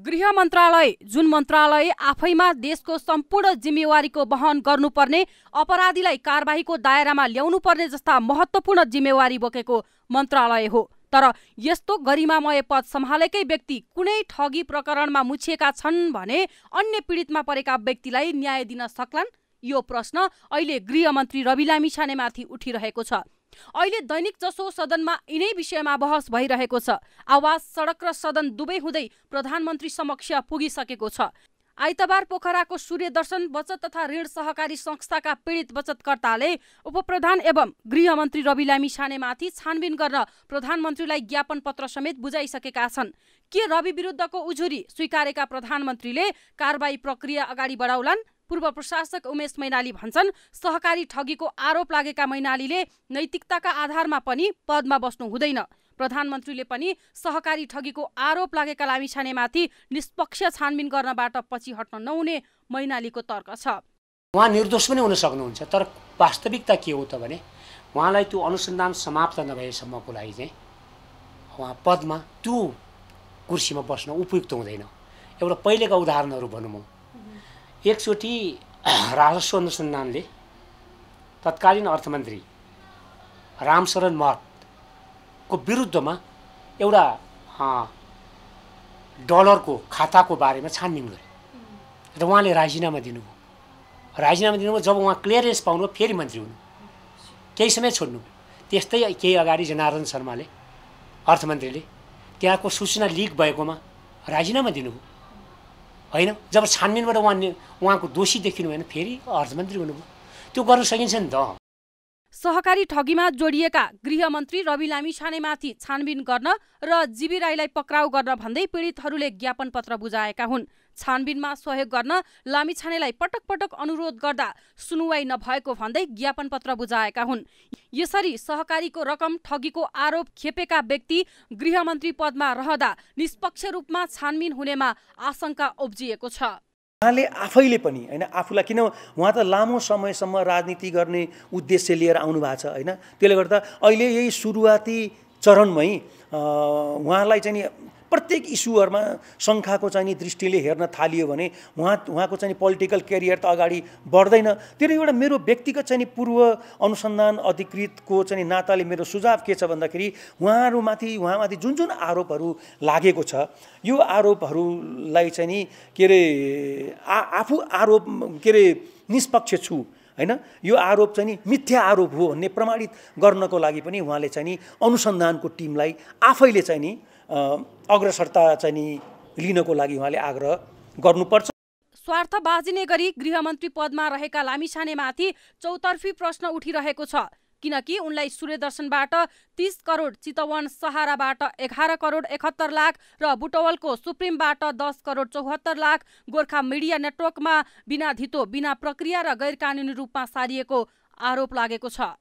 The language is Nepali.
गृह मन्त्रालय जुन मन्त्रालय आफैमा देशको सम्पूर्ण जिम्मेवारीको वहन गर्नुपर्ने अपराधीलाई कारवाहीको दायरामा ल्याउनुपर्ने जस्ता महत्त्वपूर्ण जिम्मेवारी बोकेको मन्त्रालय हो तर यस्तो गरिमामय पद सम्हालेकै व्यक्ति कुनै ठगी प्रकरणमा मुछिएका छन् भने अन्य पीडितमा परेका व्यक्तिलाई न्याय दिन सक्लान् यो प्रश्न अहिले गृहमन्त्री रवि लामिछानेमाथि उठिरहेको छ अहिले दैनिक जसो सदनमा यिनै विषयमा बहस भइरहेको छ आवाज सडक र सदन दुवै हुँदै प्रधानमन्त्री समक्ष पुगिसकेको छ आइतबार पोखराको सूर्यदर्शन बचत तथा ऋण सहकारी संस्थाका पीडित बचतकर्ताले उपप्रधान एवं गृहमन्त्री रवि लामी छानबिन गर्न प्रधानमन्त्रीलाई ज्ञापन पत्र समेत बुझाइसकेका छन् के रवि विरुद्धको उजुरी स्वीकारेका प्रधानमन्त्रीले कारवाही प्रक्रिया अगाडि बढाउलान् पूर्व प्रशासक उमेश मैनाली भन्छन् सहकारी ठगीको आरोप लागेका मैनालीले नैतिकताका आधारमा पनि पदमा बस्नु हुँदैन प्रधानमन्त्रीले पनि सहकारी ठगीको आरोप लागेका लामिछानेमाथि निष्पक्ष छानबिन गर्नबाट पछि हट्न नहुने मैनालीको तर्क छ उहाँ निर्दोष पनि हुन सक्नुहुन्छ तर वास्तविकता के हो त भने उहाँलाई त्यो अनुसन्धान समाप्त नभएसम्मको लागि चाहिँ उहाँ पदमा त्यो कुर्सीमा बस्न उपयुक्त हुँदैन एउटा पहिलेका उदाहरणहरू भनौँ म एकचोटि राजस्व अनुसन्धानले तत्कालीन अर्थमन्त्री रामशरण महतको विरुद्धमा एउटा डलरको खाताको बारेमा छानबिन गरे र उहाँले राजीनामा दिनुभयो राजीनामा दिनुभयो जब उहाँ क्लियरेन्स पाउनु फेरि मन्त्री हुनु केही समय छोड्नु त्यस्तै केही अगाडि जनार्दन शर्माले अर्थमन्त्रीले त्यहाँको सूचना लिक भएकोमा राजीनामा दिनुभयो होइन जब छानबिनबाट उहाँ उहाँको दोषी देखिनु भएन फेरि अर्थमन्त्री हुनुभयो त्यो गर्न सकिन्छ नि त सहकारी ठगीमा जोडिएका गृहमन्त्री रवि लामी छानेमाथि छानबिन गर्न र जीवी राईलाई पक्राउ गर्न भन्दै पीडितहरूले ज्ञापन पत्र बुझाएका हुन् छानबिनमा सहयोग गर्न लामिछानेलाई पटक पटक अनुरोध गर्दा सुनुवाई नभएको भन्दै ज्ञापन पत्र बुझाएका हुन् यसरी सहकारीको रकम ठगीको आरोप खेपेका व्यक्ति गृहमन्त्री पदमा रहँदा निष्पक्ष रूपमा छानबिन हुनेमा आशंका उब्जिएको छ उहाँले आफैले पनि होइन आफूलाई किन उहाँ त लामो समयसम्म राजनीति गर्ने उद्देश्य लिएर आउनु भएको छ होइन त्यसले गर्दा अहिले यही सुरुवाती चरणमै उहाँलाई चाहिँ प्रत्येक इस्युहरूमा शङ्खाको चाहिँ नि दृष्टिले हेर्न थालियो भने उहाँ उहाँको चाहिँ पोलिटिकल क्यारियर त अगाडि बढ्दैन तर एउटा मेरो व्यक्तिगत चाहिँ पूर्व अनुसन्धान अधिकृतको चाहिँ नाताले मेरो सुझाव के छ भन्दाखेरि उहाँहरूमाथि उहाँमाथि जुन जुन आरोपहरू लागेको छ यो आरोपहरूलाई चाहिँ नि के अरे आफू आरोप के अरे निष्पक्ष छु होइन यो आरोप चाहिँ नि मिथ्या आरोप हो भन्ने प्रमाणित गर्नको लागि पनि उहाँले चाहिँ नि अनुसन्धानको टिमलाई आफैले चाहिँ नि अग्रसरता चाहिँ नि लिनको लागि उहाँले आग्रह गर्नुपर्छ स्वार्थ बाजिने गरी गृहमन्त्री पदमा रहेका लामिछानेमाथि चौतर्फी प्रश्न उठिरहेको छ किनकि उनलाई सूर्यदर्शनबाट तीस करोड चितवन सहाराबाट एघार करोड एकहत्तर लाख र बुटवलको सुप्रिमबाट दस करोड चौहत्तर लाख गोर्खा मिडिया नेटवर्कमा बिना धितो बिना प्रक्रिया र गैर कानुनी रूपमा सारिएको आरोप लागेको छ